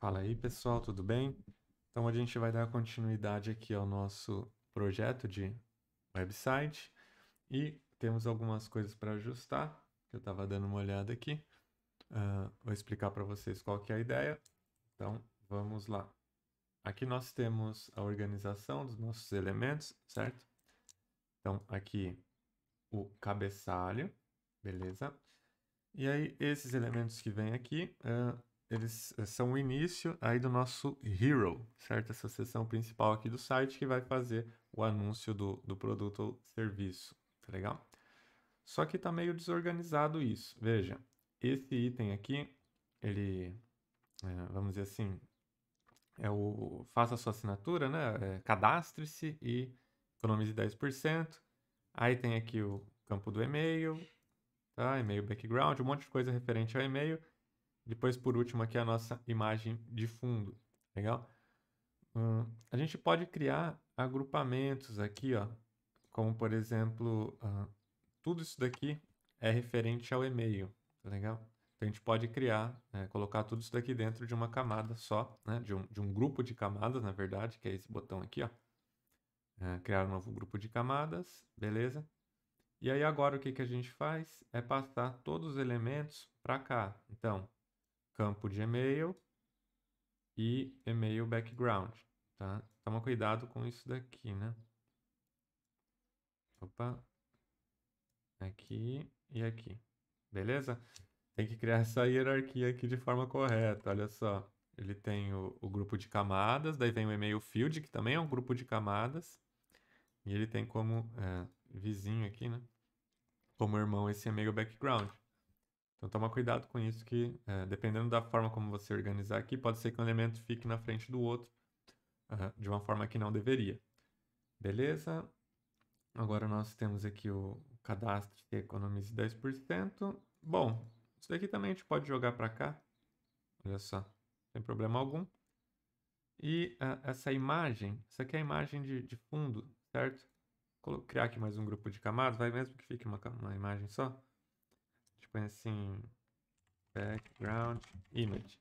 Fala aí, pessoal, tudo bem? Então a gente vai dar continuidade aqui ao nosso projeto de website e temos algumas coisas para ajustar, que eu estava dando uma olhada aqui. Uh, vou explicar para vocês qual que é a ideia. Então, vamos lá. Aqui nós temos a organização dos nossos elementos, certo? Então, aqui o cabeçalho, beleza? E aí, esses elementos que vêm aqui, uh, eles eh, são o início aí do nosso Hero, certo? Essa seção principal aqui do site que vai fazer o anúncio do, do produto ou serviço, tá legal? Só que tá meio desorganizado isso. Veja, esse item aqui, ele, é, vamos dizer assim, é o faça sua assinatura, né? É, Cadastre-se e economize 10%. Aí tem aqui o campo do e-mail, tá? E-mail background, um monte de coisa referente ao e-mail. Depois, por último, aqui é a nossa imagem de fundo. Legal? Hum, a gente pode criar agrupamentos aqui, ó, como por exemplo, uh, tudo isso daqui é referente ao e-mail, tá legal? Então a gente pode criar, né, colocar tudo isso daqui dentro de uma camada só, né, de, um, de um grupo de camadas, na verdade, que é esse botão aqui, ó. Uh, criar um novo grupo de camadas, beleza? E aí agora o que, que a gente faz é passar todos os elementos para cá. Então, campo de e-mail e e-mail background, tá? Toma cuidado com isso daqui, né? Opa. Aqui e aqui. Beleza? Tem que criar essa hierarquia aqui de forma correta, olha só. Ele tem o, o grupo de camadas, daí vem o e-mail field, que também é um grupo de camadas. E ele tem como é, vizinho aqui, né? Como irmão esse e-mail background. Então toma cuidado com isso que, é, dependendo da forma como você organizar aqui, pode ser que um elemento fique na frente do outro uh, de uma forma que não deveria. Beleza? Agora nós temos aqui o cadastro que economize 10%. Bom, isso daqui também a gente pode jogar para cá. Olha só, sem problema algum. E uh, essa imagem, essa aqui é a imagem de, de fundo, certo? Vou criar aqui mais um grupo de camadas, vai mesmo que fique uma, uma imagem só põe assim background image.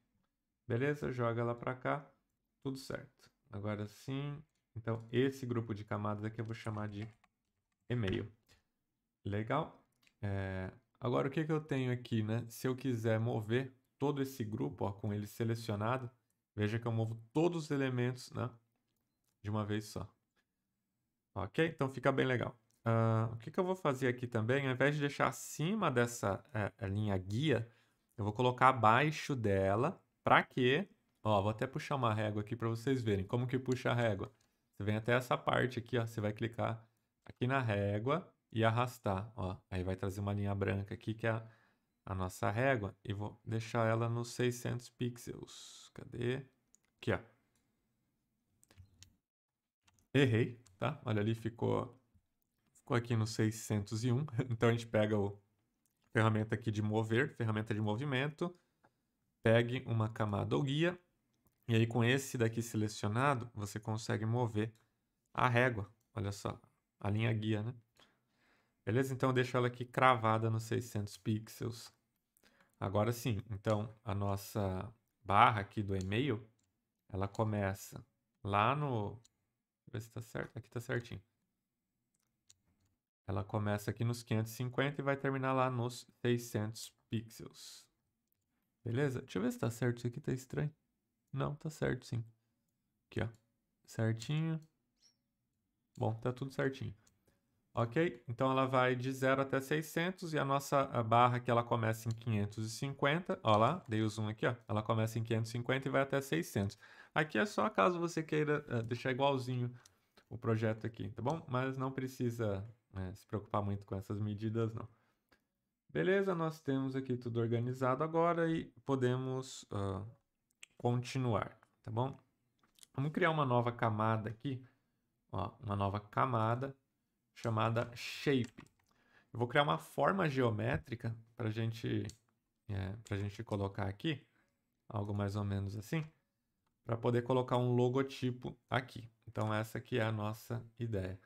Beleza? Joga ela para cá, tudo certo. Agora sim, então esse grupo de camadas aqui eu vou chamar de e-mail. Legal. É... Agora o que, que eu tenho aqui, né? Se eu quiser mover todo esse grupo, ó, com ele selecionado, veja que eu movo todos os elementos, né? De uma vez só. Ok? Então fica bem legal o que, que, eu vou fazer aqui também, ao invés de deixar acima dessa é, linha guia, eu vou colocar abaixo dela, para quê? ó, vou até puxar uma régua aqui para vocês verem como que puxa a régua. Você vem até essa parte aqui, ó, você vai clicar aqui na régua e arrastar, ó, aí vai trazer uma linha branca aqui que é a, a nossa régua e vou deixar ela nos 600 pixels. Cadê? Aqui, ó. Errei, tá? Olha ali, ficou ficou aqui no 601. Então a gente pega a ferramenta aqui de mover, ferramenta de movimento, pegue uma camada ou guia, e aí com esse daqui selecionado, você consegue mover a régua, olha só, a linha guia, né? Beleza? Então eu deixo ela aqui cravada nos 600 pixels. Agora sim, então a nossa barra aqui do e-mail, ela começa lá no... Deixa eu ver se tá certo, aqui tá certinho. Ela começa aqui nos 550 e vai terminar lá nos 600 pixels. Beleza? Deixa eu ver se tá certo isso aqui, tá estranho. Não, tá certo sim. Aqui, ó. Certinho. Bom, tá tudo certinho. Ok? Então ela vai de 0 até 600 e a nossa barra que ela começa em 550. Ó lá, dei o zoom aqui, ó. Ela começa em 550 e vai até 600. Aqui é só caso você queira eh, deixar igualzinho o projeto aqui, tá bom? Mas não precisa é, se preocupar muito com essas medidas, não. Beleza, nós temos aqui tudo organizado agora e podemos uh, continuar, tá bom? Vamos criar uma nova camada aqui, ó, uma nova camada chamada shape. Eu vou criar uma forma geométrica para gente, é, a gente colocar aqui, algo mais ou menos assim, para poder colocar um logotipo aqui. Então essa aqui é a nossa ideia.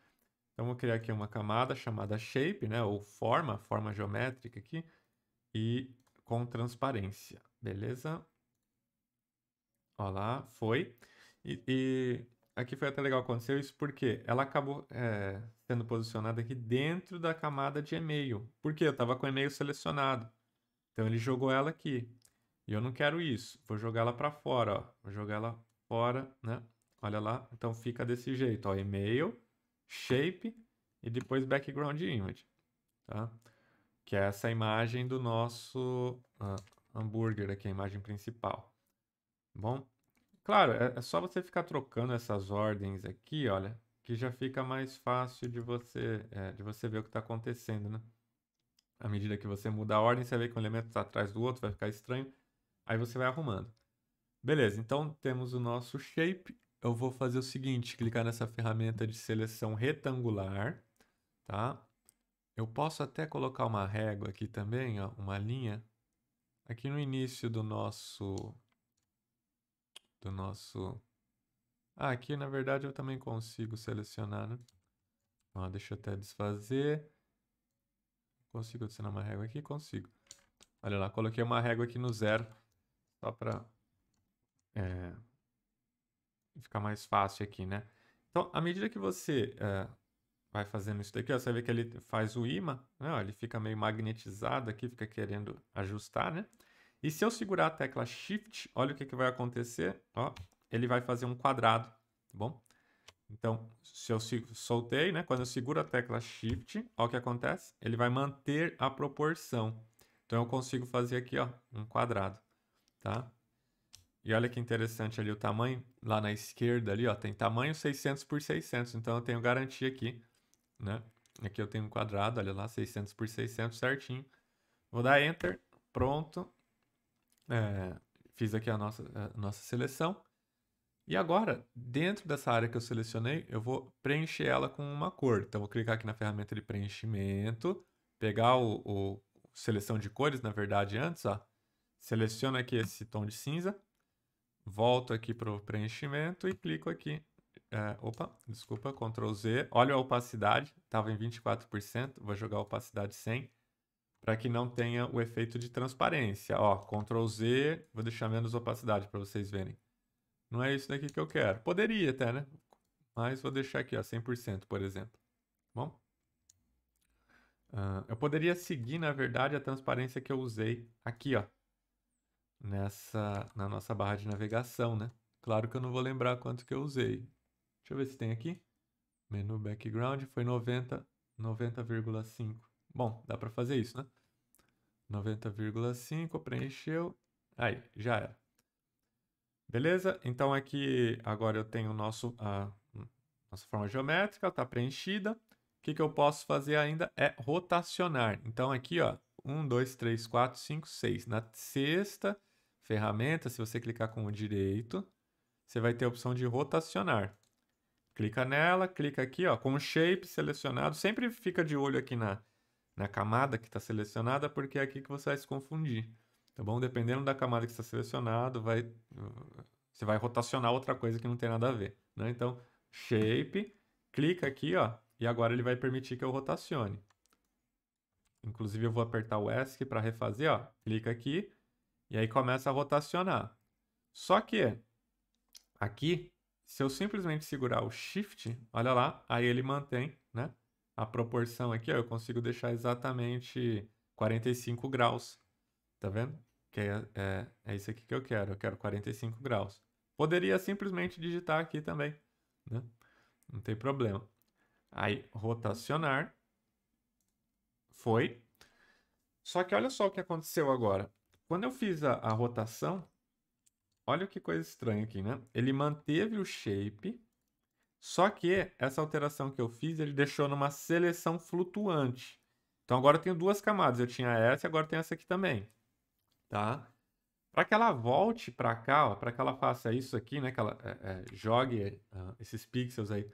Então vou criar aqui uma camada chamada shape, né, ou forma, forma geométrica aqui, e com transparência, beleza? Olha lá, foi. E, e, aqui foi até legal aconteceu isso porque ela acabou é, sendo posicionada aqui dentro da camada de e-mail. Porque eu estava com o e-mail selecionado. Então ele jogou ela aqui. E eu não quero isso. Vou jogar ela para fora, ó. Vou jogar ela fora, né? Olha lá. Então fica desse jeito, ó, e-mail shape e depois background image, tá? Que é essa imagem do nosso uh, hambúrguer aqui, a imagem principal. Tá bom, claro, é, é, só você ficar trocando essas ordens aqui, olha, que já fica mais fácil de você, é, de você ver o que está acontecendo, né? À medida que você muda a ordem, você vê que um elemento está atrás do outro, vai ficar estranho. Aí você vai arrumando. Beleza, então temos o nosso shape eu vou fazer o seguinte, clicar nessa ferramenta de seleção retangular, tá? Eu posso até colocar uma régua aqui também, ó, uma linha. Aqui no início do nosso... Do nosso... Ah, aqui na verdade eu também consigo selecionar, né? Ó, deixa eu até desfazer. Consigo adicionar uma régua aqui? Consigo. Olha lá, coloquei uma régua aqui no zero, só para... É, fica mais fácil aqui, né? Então, à medida que você uh, vai fazendo isso daqui, ó, você vê que ele faz o imã, né? ele fica meio magnetizado aqui, fica querendo ajustar, né? E se eu segurar a tecla Shift, olha o que, que vai acontecer, ó, ele vai fazer um quadrado, tá bom? Então, se eu soltei, né? Quando eu seguro a tecla Shift, olha o que acontece, ele vai manter a proporção. Então, eu consigo fazer aqui, ó, um quadrado, tá? E olha que interessante ali o tamanho, lá na esquerda ali, ó, tem tamanho 600 por 600, então eu tenho garantia aqui, né? Aqui eu tenho um quadrado, olha lá, 600 por 600 certinho. Vou dar Enter, pronto. É, fiz aqui a nossa, a nossa seleção. E agora, dentro dessa área que eu selecionei, eu vou preencher ela com uma cor. Então, vou clicar aqui na ferramenta de preenchimento, pegar o, o seleção de cores, na verdade, antes, ó. Seleciona aqui esse tom de cinza volto aqui para o preenchimento e clico aqui. É, opa, desculpa, Ctrl Z. Olha a opacidade, estava em 24%, vou jogar a opacidade 100 para que não tenha o efeito de transparência. Ó, Ctrl Z, vou deixar menos opacidade para vocês verem. Não é isso daqui que eu quero. Poderia até, né? Mas vou deixar aqui, ó, 100%, por exemplo. Tá bom? Uh, eu poderia seguir, na verdade, a transparência que eu usei aqui, ó, nessa na nossa barra de navegação, né? Claro que eu não vou lembrar quanto que eu usei. Deixa eu ver se tem aqui. Menu background foi 90, 90,5. Bom, dá para fazer isso, né? 90,5 preencheu. Aí, já era. Beleza? Então aqui é agora eu tenho nosso a nossa forma geométrica, está preenchida. O que, que eu posso fazer ainda é rotacionar. Então aqui, ó, 1, 2, 3, 4, 5, 6. Na sexta, ferramenta, se você clicar com o direito, você vai ter a opção de rotacionar. Clica nela, clica aqui, ó, com o shape selecionado. Sempre fica de olho aqui na, na camada que está selecionada, porque é aqui que você vai se confundir. Tá bom? Dependendo da camada que está selecionado, vai, você vai rotacionar outra coisa que não tem nada a ver. Né? Então, shape, clica aqui, ó, e agora ele vai permitir que eu rotacione. Inclusive, eu vou apertar o ESC para refazer, ó. Clica aqui, e aí começa a rotacionar. Só que aqui, se eu simplesmente segurar o Shift, olha lá, aí ele mantém né, a proporção aqui. Ó, eu consigo deixar exatamente 45 graus. Tá vendo? Que é, é, é isso aqui que eu quero. Eu quero 45 graus. Poderia simplesmente digitar aqui também. Né? Não tem problema. Aí, rotacionar. Foi. Só que olha só o que aconteceu agora. Quando eu fiz a, a rotação, olha que coisa estranha aqui, né? Ele manteve o shape, só que essa alteração que eu fiz, ele deixou numa seleção flutuante. Então agora eu tenho duas camadas, eu tinha essa e agora tem essa aqui também, tá? Para que ela volte para cá, para que ela faça isso aqui, né? Que ela é, é, jogue uh, esses pixels aí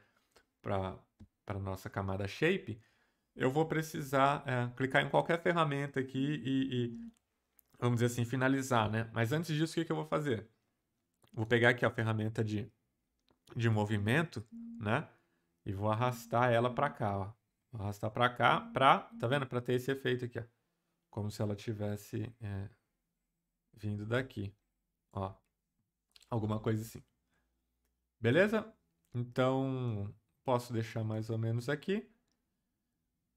para a nossa camada shape, eu vou precisar é, clicar em qualquer ferramenta aqui e, e vamos dizer assim, finalizar, né? Mas antes disso, o que, que eu vou fazer? Vou pegar aqui a ferramenta de, de movimento, né? E vou arrastar ela para cá, ó. Vou arrastar para cá, para, tá vendo? Para ter esse efeito aqui, ó. Como se ela tivesse é, vindo daqui, ó. Alguma coisa assim. Beleza? Então, posso deixar mais ou menos aqui.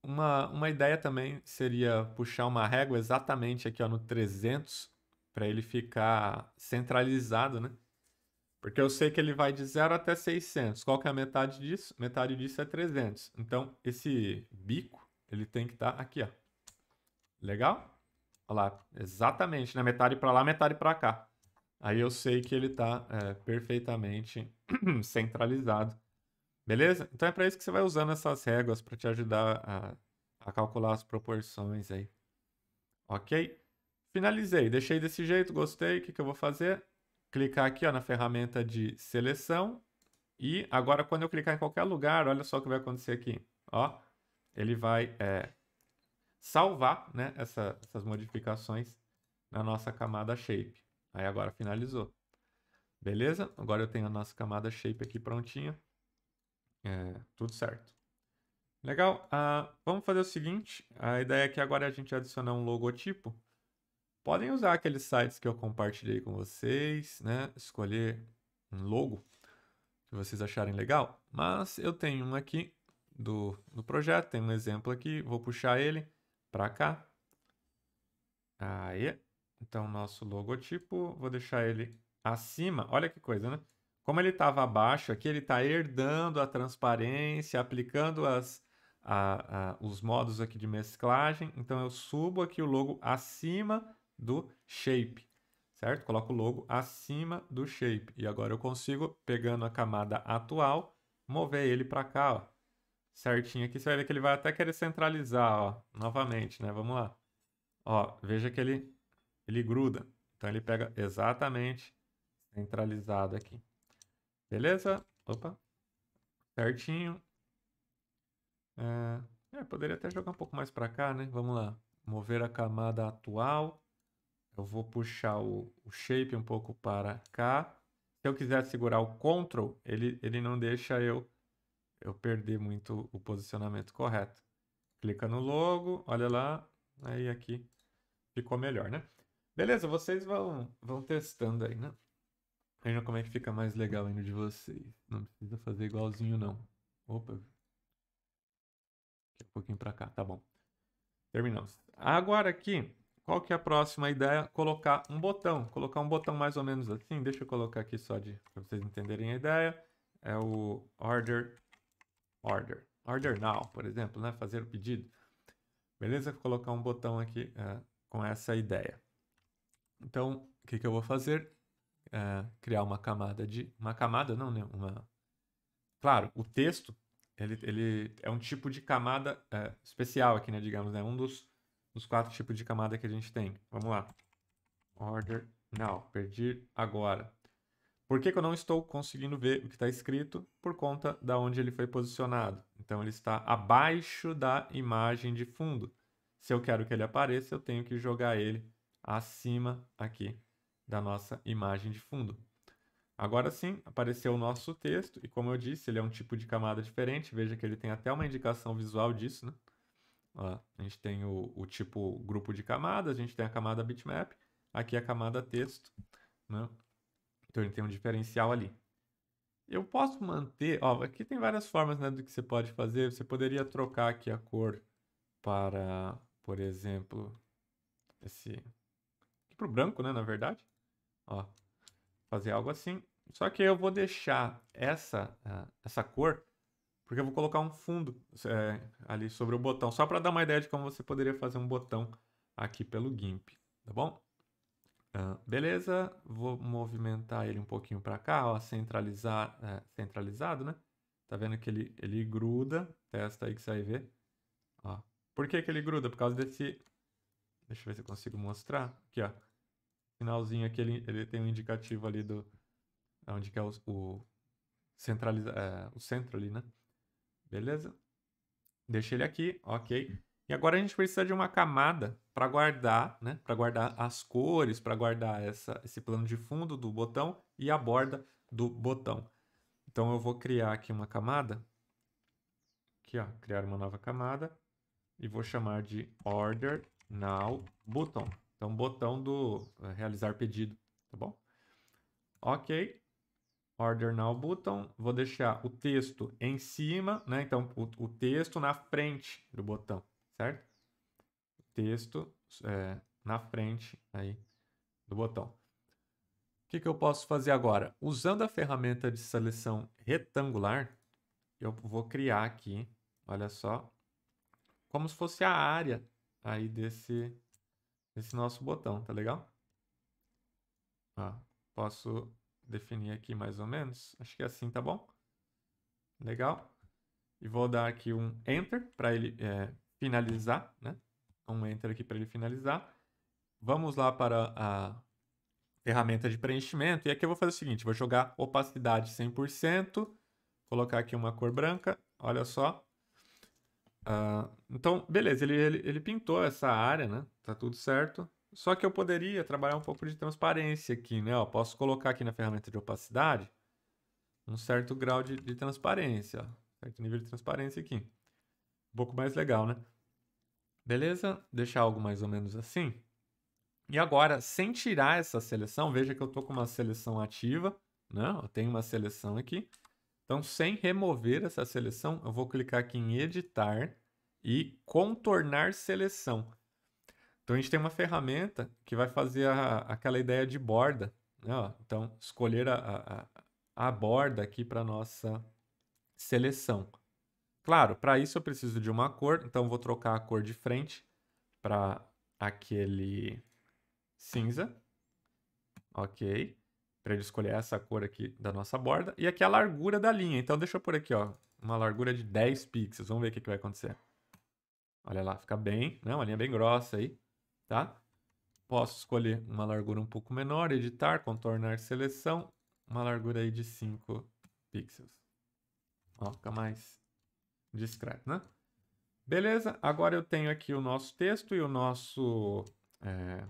Uma, uma ideia também seria puxar uma régua exatamente aqui ó, no 300, para ele ficar centralizado, né? Porque eu sei que ele vai de 0 até 600. Qual que é a metade disso? Metade disso é 300. Então, esse bico, ele tem que estar tá aqui, ó. Legal? Olha lá, exatamente, né? Metade para lá, metade para cá. Aí eu sei que ele está é, perfeitamente centralizado Beleza? Então é para isso que você vai usando essas réguas para te ajudar a, a calcular as proporções aí. Ok? Finalizei, deixei desse jeito, gostei. O que, que eu vou fazer? Clicar aqui ó, na ferramenta de seleção. E agora quando eu clicar em qualquer lugar, olha só o que vai acontecer aqui. Ó, ele vai é, salvar né, essa, essas modificações na nossa camada shape. Aí agora finalizou. Beleza? Agora eu tenho a nossa camada shape aqui prontinha. É, tudo certo. Legal. Uh, vamos fazer o seguinte. A ideia aqui agora é a gente adicionar um logotipo. Podem usar aqueles sites que eu compartilhei com vocês, né? Escolher um logo que vocês acharem legal. Mas eu tenho um aqui do, do projeto, tem um exemplo aqui. Vou puxar ele para cá. Aí. Então, nosso logotipo, vou deixar ele acima. Olha que coisa, né? Como ele estava abaixo aqui, ele está herdando a transparência, aplicando as, a, a, os modos aqui de mesclagem. Então, eu subo aqui o logo acima do shape, certo? Coloco o logo acima do shape. E agora eu consigo, pegando a camada atual, mover ele para cá, ó. Certinho aqui, você vai ver que ele vai até querer centralizar, ó. Novamente, né? Vamos lá. Ó, veja que ele, ele gruda. Então, ele pega exatamente centralizado aqui. Beleza? Opa. Certinho. É, é, poderia até jogar um pouco mais para cá, né? Vamos lá. Mover a camada atual. Eu vou puxar o, o shape um pouco para cá. Se eu quiser segurar o control, ele, ele não deixa eu, eu perder muito o posicionamento correto. Clica no logo, olha lá. Aí aqui ficou melhor, né? Beleza, vocês vão, vão testando aí, né? Vejam como é que fica mais legal ainda de vocês. Não precisa fazer igualzinho, não. Opa. Daqui um pouquinho pra cá, tá bom. Terminamos. Agora aqui, qual que é a próxima ideia? Colocar um botão. Colocar um botão mais ou menos assim. Deixa eu colocar aqui só de para vocês entenderem a ideia. É o order, order. Order now, por exemplo, né? Fazer o pedido. Beleza? colocar um botão aqui é, com essa ideia. Então, o que, que eu vou fazer? Eh, criar uma camada de. Uma camada, não, né? Uma... Claro, o texto ele, ele é um tipo de camada eh, especial aqui, né? Digamos, né? Um dos, dos quatro tipos de camada que a gente tem. Vamos lá. Order now. perdi agora. Por que, que eu não estou conseguindo ver o que está escrito? Por conta da onde ele foi posicionado. Então, ele está abaixo da imagem de fundo. Se eu quero que ele apareça, eu tenho que jogar ele acima aqui da nossa imagem de fundo. Agora sim, apareceu o nosso texto, e como eu disse, ele é um tipo de camada diferente, veja que ele tem até uma indicação visual disso, né? Ó, a gente tem o, o, tipo grupo de camadas, a gente tem a camada bitmap, aqui a camada texto, né? Então ele tem um diferencial ali. Eu posso manter, ó, aqui tem várias formas né, do que você pode fazer, você poderia trocar aqui a cor para, por exemplo, esse, para o branco, né, na verdade. Ó, fazer algo assim. Só que eu vou deixar essa, ah, essa cor, porque eu vou colocar um fundo é, ali sobre o botão, só para dar uma ideia de como você poderia fazer um botão aqui pelo GIMP, tá bom? Uh, beleza, vou movimentar ele um pouquinho para cá, ó, centralizar, é, centralizado, né? Tá vendo que ele, ele gruda, testa aí que você vai ver. Ó. Por que, que ele gruda? Por causa desse... Deixa eu ver se eu consigo mostrar. Aqui, ó finalzinho aqui ele, ele tem um indicativo ali do onde que é o, o centraliza, é, o centro ali, né? Beleza? Deixa ele aqui, ok. E agora a gente precisa de uma camada para guardar, né? Para guardar as cores, para guardar essa, esse plano de fundo do botão e a borda do botão. Então eu vou criar aqui uma camada. Aqui, ó, criar uma nova camada e vou chamar de order now button. Então, botão do eh, realizar pedido, tá bom? Ok. Order now button. Vou deixar o texto em cima, né? Então, o, o texto na frente do botão, certo? texto é, na frente aí do botão. O que, que eu posso fazer agora? Usando a ferramenta de seleção retangular, eu vou criar aqui, olha só, como se fosse a área aí desse esse nosso botão, tá legal? Ó, posso definir aqui mais ou menos. Acho que é assim tá bom. Legal. E vou dar aqui um Enter para ele é, finalizar, né? Um Enter aqui para ele finalizar. Vamos lá para a ferramenta de preenchimento. E aqui eu vou fazer o seguinte, vou jogar opacidade 100%, colocar aqui uma cor branca, olha só. Uh, então, beleza, ele, ele, ele pintou essa área, né? tá tudo certo. Só que eu poderia trabalhar um pouco de transparência aqui, né? Eu posso colocar aqui na ferramenta de opacidade um certo grau de, de transparência, ó, certo nível de transparência aqui. Um pouco mais legal, né? Beleza? Deixar algo mais ou menos assim. E agora, sem tirar essa seleção, veja que eu estou com uma seleção ativa, né? Eu tenho uma seleção aqui. Então, sem remover essa seleção, eu vou clicar aqui em editar e contornar seleção. Então a gente tem uma ferramenta que vai fazer a, aquela ideia de borda. Né? Então, escolher a, a, a borda aqui para nossa seleção. Claro, para isso eu preciso de uma cor, então vou trocar a cor de frente para aquele cinza. Ok. Para ele escolher essa cor aqui da nossa borda. E aqui a largura da linha. Então deixa eu por aqui, ó. Uma largura de 10 pixels. Vamos ver o que, que vai acontecer. Olha lá, fica bem, né? Uma linha bem grossa aí tá? Posso escolher uma largura um pouco menor, editar, contornar seleção, uma largura aí de 5 pixels. Ó, fica mais discreto, né? Beleza, agora eu tenho aqui o nosso texto e o nosso, é,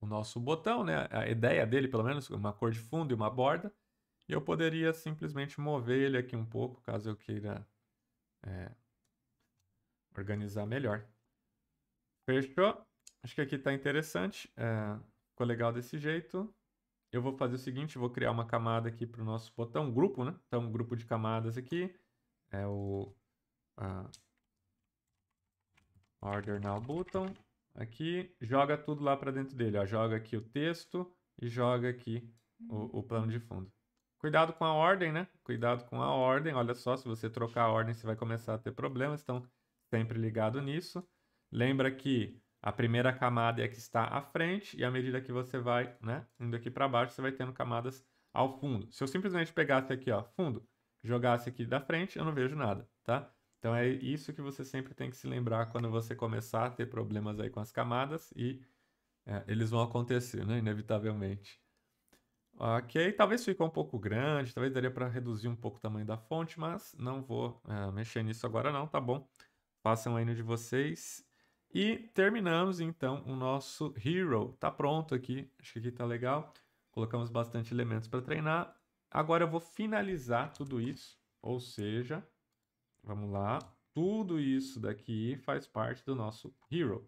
o nosso botão, né? A ideia dele, pelo menos, uma cor de fundo e uma borda. E eu poderia simplesmente mover ele aqui um pouco, caso eu queira é, organizar melhor. Fechou? Acho que aqui está interessante. É, ficou legal desse jeito. Eu vou fazer o seguinte, vou criar uma camada aqui para o nosso botão, grupo, né? Então, um grupo de camadas aqui. É o uh, Order Now Button. Aqui, joga tudo lá para dentro dele. Ó. Joga aqui o texto e joga aqui o, o plano de fundo. Cuidado com a ordem, né? Cuidado com a ordem. Olha só, se você trocar a ordem, você vai começar a ter problemas. Então, sempre ligado nisso. Lembra que a primeira camada é a que está à frente, e à medida que você vai né, indo aqui para baixo, você vai tendo camadas ao fundo. Se eu simplesmente pegasse aqui, ó, fundo, jogasse aqui da frente, eu não vejo nada, tá? Então é isso que você sempre tem que se lembrar quando você começar a ter problemas aí com as camadas e é, eles vão acontecer, né, inevitavelmente. Ok, talvez ficou um pouco grande, talvez daria para reduzir um pouco o tamanho da fonte, mas não vou é, mexer nisso agora não, tá bom? Façam aí no de vocês e terminamos então o nosso Hero. Tá pronto aqui, acho que aqui tá legal. Colocamos bastante elementos para treinar. Agora eu vou finalizar tudo isso, ou seja, vamos lá, tudo isso daqui faz parte do nosso Hero.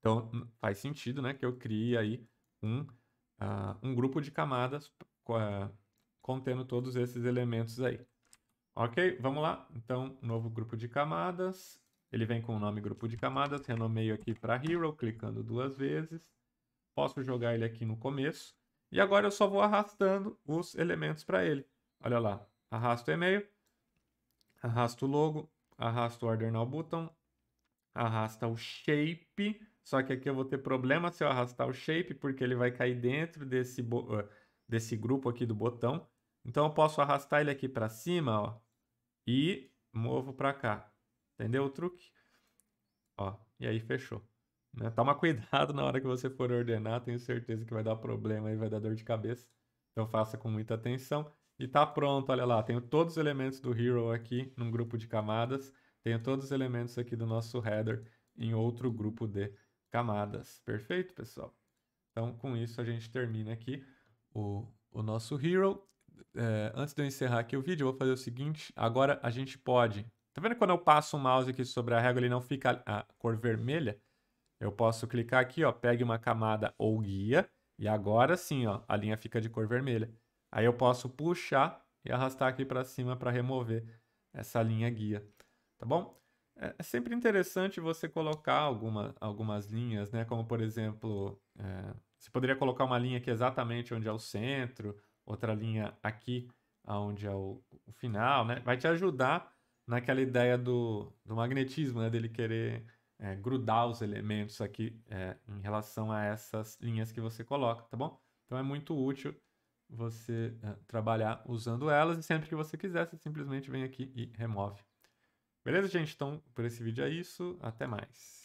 Então hum, faz sentido, né, que eu crie aí um, uh, um grupo de camadas uh, contendo todos esses elementos aí. Ok, vamos lá. Então, novo grupo de camadas. Ele vem com o nome grupo de camadas, renomeio aqui para Hero, clicando duas vezes. Posso jogar ele aqui no começo. E agora eu só vou arrastando os elementos para ele. Olha lá, arrasto o e-mail, arrasto o logo, arrasto o order now button, arrasta o shape, só que aqui eu vou ter problema se eu arrastar o shape, porque ele vai cair dentro desse, eh, desse grupo aqui do botão. Então eu posso arrastar ele aqui para cima ó, e movo para cá. Entendeu o truque? Ó, e aí fechou. Né? Toma cuidado na hora que você for ordenar, tenho certeza que vai dar problema e vai dar dor de cabeça. Então faça com muita atenção. E tá pronto, olha lá, tenho todos os elementos do Hero aqui num grupo de camadas, tenho todos os elementos aqui do nosso header em outro grupo de camadas. Perfeito, pessoal? Então, com isso, a gente termina aqui o, o nosso Hero. É, antes de eu encerrar aqui o vídeo, eu vou fazer o seguinte. Agora, a gente pode Tá vendo quando eu passo o mouse aqui sobre a régua, ele não fica a cor vermelha? Eu posso clicar aqui, ó, pegue uma camada ou guia, e agora sim, ó, a linha fica de cor vermelha. Aí eu posso puxar e arrastar aqui para cima para remover essa linha guia, tá bom? É, é sempre interessante você colocar alguma, algumas linhas, né? Como, por exemplo, é, você poderia colocar uma linha aqui exatamente onde é o centro, outra linha aqui onde é o, o final, né? Vai te ajudar naquela ideia do, do magnetismo, né, dele querer é, grudar os elementos aqui é, em relação a essas linhas que você coloca, tá bom? Então é muito útil você é, trabalhar usando elas e sempre que você quiser, você simplesmente vem aqui e remove. Beleza, gente? Então, por esse vídeo é isso. Até mais.